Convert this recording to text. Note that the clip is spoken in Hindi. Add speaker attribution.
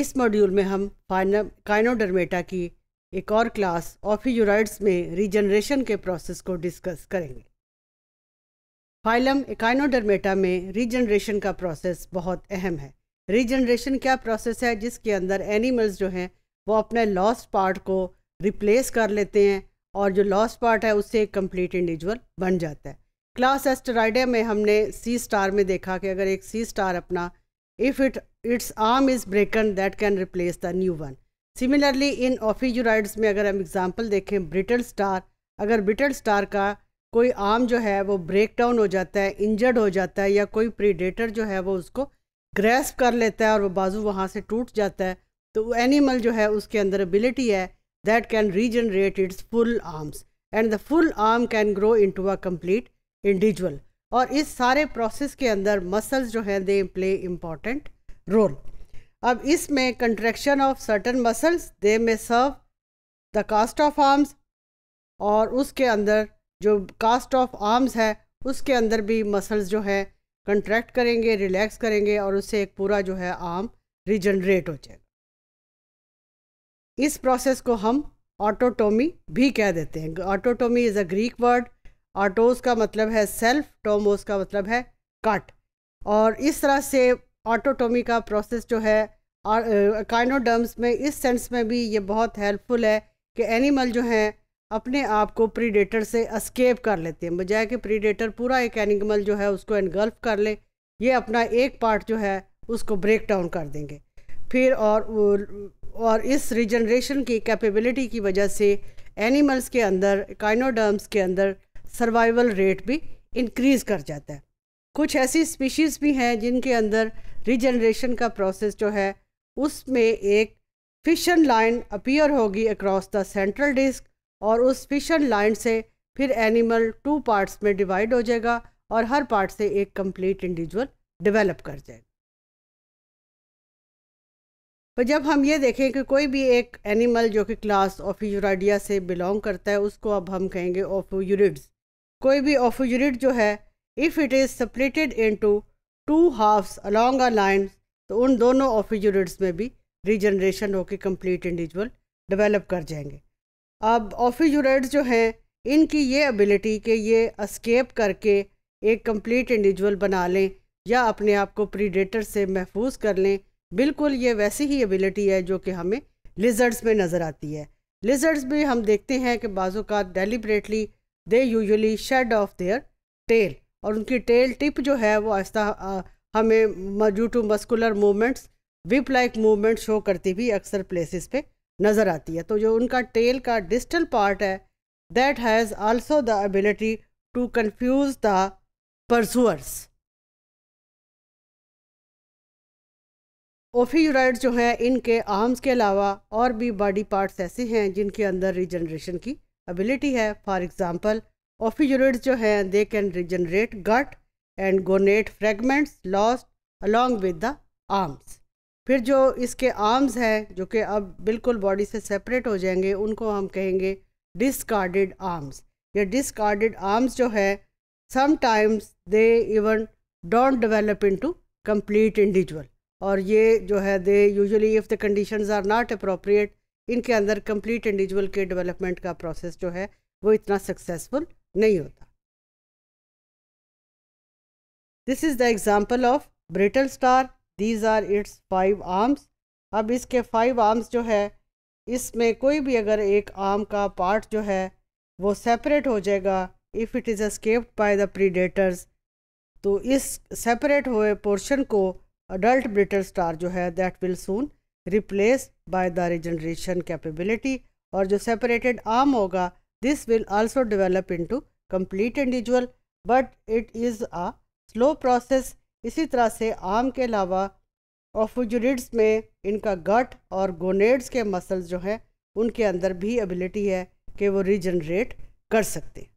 Speaker 1: इस मॉड्यूल में हम काइनोडर्मेटा की एक और क्लास ऑफियूराइड्स में रीजनरेशन के प्रोसेस को डिस्कस करेंगे फाइलम एकाइनोडर्मेटा में रीजनरेशन का प्रोसेस बहुत अहम है रीजनरेशन क्या प्रोसेस है जिसके अंदर एनिमल्स जो हैं वो अपने लॉस्ट पार्ट को रिप्लेस कर लेते हैं और जो लॉस्ट पार्ट है उससे एक कम्प्लीट इंडिविजुअल बन जाता है क्लास एस्टराइडिया में हमने सी स्टार में देखा कि अगर एक सी स्टार अपना If it, its arm is broken, that can replace the new one. Similarly इन ऑफिजुराइड्स में अगर हम एग्ज़ाम्पल देखें ब्रिटल स्टार अगर ब्रिटल स्टार का कोई आर्म जो है वो ब्रेक डाउन हो जाता है इंजर्ड हो जाता है या कोई प्रीडेटर जो है वो उसको ग्रेस्प कर लेता है और वो बाजू वहाँ से टूट जाता है तो वो एनिमल जो है उसके अंदर एबिलिटी है that can regenerate its full arms and the full arm can grow into a complete individual और इस सारे प्रोसेस के अंदर मसल्स जो हैं दे प्ले इम्पॉर्टेंट रोल अब इसमें contraction of certain muscles they में serve the cast off arms और उसके अंदर जो कास्ट ऑफ आर्म्स है उसके अंदर भी मसल्स जो है कंट्रैक्ट करेंगे रिलैक्स करेंगे और उससे एक पूरा जो है आर्म रिजनरेट हो जाएगा इस प्रोसेस को हम ऑटोटोमी भी कह देते हैं autotomy is a Greek word autos का मतलब है सेल्फ टोमोस का मतलब है कट और इस तरह से ऑटोटोमी का प्रोसेस जो है काइनोडर्म्स में इस सेंस में भी ये बहुत हेल्पफुल है कि एनिमल जो हैं अपने आप को प्रीडेटर से अस्केप कर लेते हैं बजाय कि प्रीडेटर पूरा एक एनिमल जो है उसको एनगल्फ कर ले ये अपना एक पार्ट जो है उसको ब्रेक डाउन कर देंगे फिर और और इस रिजनरेशन की कैपेबिलिटी की वजह से एनिमल्स के अंदर काइनोडर्म्स के अंदर सर्वाइवल रेट भी इंक्रीज़ कर जाता है कुछ ऐसी स्पीशीज़ भी हैं जिनके अंदर रिजनरेशन का प्रोसेस जो है उसमें एक फिशन लाइन अपीयर होगी अक्रॉस द सेंट्रल डिस्क और उस फिशन लाइन से फिर एनिमल टू पार्ट्स में डिवाइड हो जाएगा और हर पार्ट से एक कंप्लीट इंडिविजुअल डेवलप कर जाएगा तो जब हम ये देखें कि कोई भी एक एनिमल जो कि क्लास ऑफ यूराडिया से बिलोंग करता है उसको अब हम कहेंगे ऑफ यूरिड्स कोई भी यूनिट जो है if it is separated into two halves along a line तो उन दोनों यूनिट्स में भी रीजनरेशन होकर कम्प्लीट इंडिविजुअल डेवलप कर जाएंगे अब यूनिट्स जो हैं इनकी ये एबिलिटी कि ये अस्केप करके एक कम्प्लीट इंडिविजुअल बना लें या अपने आप को प्रीडेटर से महफूज कर लें बिल्कुल ये वैसी ही एबिलिटी है जो कि हमें लिजर्ड्स में नज़र आती है लिजर्ड्स भी हम देखते हैं कि बाज़ात deliberately they usually shed off their tail और उनकी टेल टिप जो है वो ऐसा हमें due to muscular movements whip like movement show करती हुई अक्सर प्लेसेस पे नज़र आती है तो जो उनका टेल का डिस्टल पार्ट है that has also the ability to confuse the pursuers ophiuroids जो हैं इनके आर्म्स के अलावा और भी बॉडी पार्ट्स ऐसे हैं जिनके अंदर रिजनरेशन की एबिलिटी है फॉर एग्ज़ाम्पल ऑफी यूनिट्स जो हैं they can regenerate gut and gonad fragments lost along with the arms फिर जो इसके आर्म्स हैं जो कि अब बिल्कुल बॉडी से सेपरेट हो जाएंगे उनको हम कहेंगे डिस्कार्डेड आर्म्स ये डिस्कार्डेड आर्म्स जो है sometimes they even don't develop to complete individual और ये जो है they usually if the conditions are not appropriate इनके अंदर कंप्लीट इंडिविजुअल के डेवलपमेंट का प्रोसेस जो है वो इतना सक्सेसफुल नहीं होता this is the example of brittle star these are its five arms अब इसके फाइव आर्म्स जो है इसमें कोई भी अगर एक आर्म का पार्ट जो है वो सेपरेट हो जाएगा if it is escaped by the predators तो इस सेपरेट हुए पोर्शन को अडल्ट ब्रिटल स्टार जो है that will soon replace by the regeneration capability और जो सेपरेटेड आर्म होगा this will also develop into complete individual but it is a slow process इसी तरह से आर्म के अलावा ऑफुजुरिड्स में इनका गट और गोनेड्स के मसल्स जो हैं उनके अंदर भी एबिलिटी है कि वो रिजनरेट कर सकते हैं